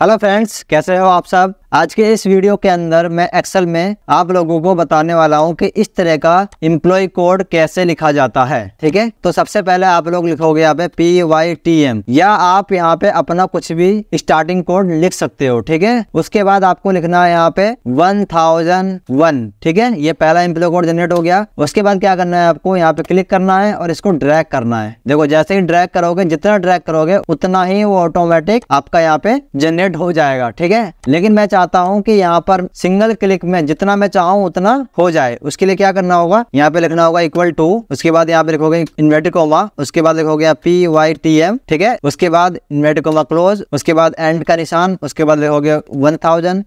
hello friends कैसे हो आप सब आज के इस वीडियो के अंदर मैं एक्सेल में आप लोगों को बताने वाला हूं कि इस तरह का एम्प्लॉय कोड कैसे लिखा जाता है ठीक है तो सबसे पहले आप लोग लिखोगे यहाँ पे पी वाई टी एम या आप यहाँ पे अपना कुछ भी स्टार्टिंग कोड लिख सकते हो ठीक है उसके बाद आपको लिखना है यहाँ पे वन थाउजेंड वन ठीक है ये पहला एम्प्लॉय कोड जनरेट हो गया उसके बाद क्या करना है आपको यहाँ पे क्लिक करना है और इसको ड्रैक करना है देखो जैसे ही ड्रैक करोगे जितना ड्रैक करोगे उतना ही वो ऑटोमेटिक आपका यहाँ पे जनरेट हो जाएगा ठीक है लेकिन मैं चाहता हूँ कि यहाँ पर सिंगल क्लिक में जितना मैं चाहूँ उतना हो जाए उसके लिए क्या करना होगा यहाँ पे लिखना होगा इक्वल टू उसके बाद यहाँ पे लिखोगे इन्वर्टेड कोमा उसके बाद लिखोगे पी वाई टी एम ठीक है उसके बाद इन्वर्टेड कोमा क्लोज उसके बाद एंड का निशान उसके बाद लिखोगे वन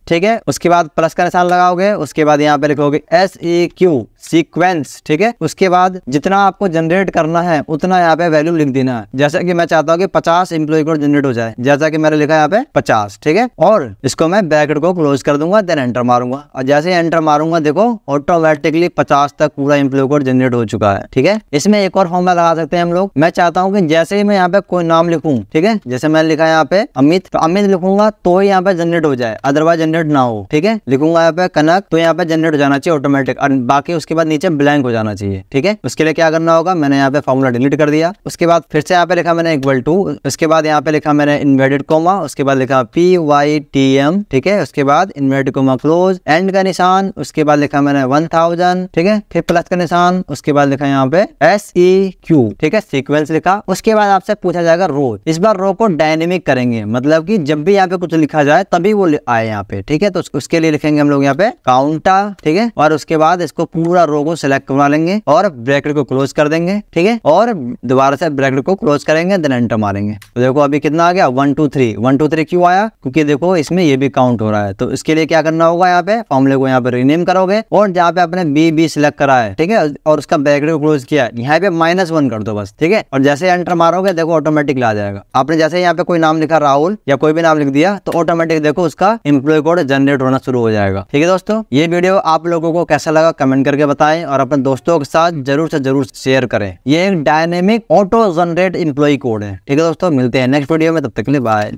ठीक है उसके बाद प्लस का निशान लगाओगे उसके बाद यहाँ पे लिखोगे एस ए क्यू सीक्वेंस ठीक है उसके बाद जितना आपको जनरेट करना है उतना यहाँ पे वैल्यू लिख देना है जैसा कि मैं चाहता हूँ कि 50 इंप्लॉय कोड जनरेट हो जाए जैसा कि मैंने लिखा यहाँ पे 50 ठीक है और इसको मैं बैकेट को क्लोज कर दूंगा देन एंटर मारूंगा और जैसे एंटर मारूंगा देखो ऑटोमेटिकली पचास तक पूरा इंप्लॉय कोड जनरेट हो चुका है ठीक है इसमें एक और फॉर्मुला लगा सकते हैं हम लोग मैं चाहता हूँ की जैसे ही मैं यहाँ पे कोई नाम लिखू ठीक है जैसे मैंने लिखा यहाँ पे अमित तो अमित लिखूंगा तो ही यहाँ पे जनरेट हो जाए अदरवाइज जनरेट ना हो ठीक है लिखूंगा यहाँ पे कनक तो यहाँ पे जनरेट हो जाना चाहिए ऑटोमेटिक और बाकी उसके उसके बाद नीचे ब्लैंक हो जाना चाहिए ठीक है उसके लिए क्या करना होगा मैंने यहाँ पे फॉर्मूला डिलीट कर दिया उसके बाद फिर से यहाँ पे लिखा मैंने इक्वल टू उसके बाद यहाँ पे लिखा मैंने इन्वर्टेड कोमा उसके बाद लिखा पी वाई टी एम ठीक है उसके बाद इन्वर्टेड कोमा क्लोज एंड का निशान उसके बाद लिखा मैंने वन थाउजेंड ठीक है फिर प्लस का निशान उसके बाद लिखा यहाँ पे एस ई क्यू ठीक है सिक्वेंस लिखा उसके बाद आपसे पूछा जाएगा रो इस बार रो को डायनेमिक करेंगे मतलब की जब भी यहाँ पे कुछ लिखा जाए तभी वो आए यहाँ पे ठीक है तो उसके लिए लिखेंगे हम लोग यहाँ पे काउंटा ठीक है और उसके बाद इसको पूरा पूरा रो को सिलेक्ट करवा लेंगे और ब्रैकेट को क्लोज कर देंगे ठीक है और दोबारा से ब्रैकेट को क्लोज करेंगे देन एंटर मारेंगे तो देखो अभी कितना आ गया one two three one two three क्यों आया क्योंकि देखो इसमें ये भी काउंट हो रहा है तो इसके लिए क्या करना होगा यहाँ पे फॉर्मले को यहाँ पे रिनेम करोगे और जहाँ पे आपने बी बी सिलेक्ट करा है ठीक है और उसका ब्रैकेट को क्लोज किया यहाँ पे माइनस वन कर दो बस ठीक है और जैसे एंटर मारोगे देखो ऑटोमेटिक आ जाएगा आपने जैसे यहाँ पे कोई नाम लिखा राहुल या कोई भी नाम लिख दिया तो ऑटोमेटिक देखो उसका इम्प्लॉय कोड जनरेट होना शुरू हो जाएगा ठीक है दोस्तों ये वीडियो आप लोगों को कैसा लगा कमेंट करके बताएं और अपने दोस्तों के साथ जरूर से जरूर शेयर करें ये एक dynamic auto generate employee code है ठीक है दोस्तों मिलते हैं नेक्स्ट वीडियो में तब तक के लिए बाय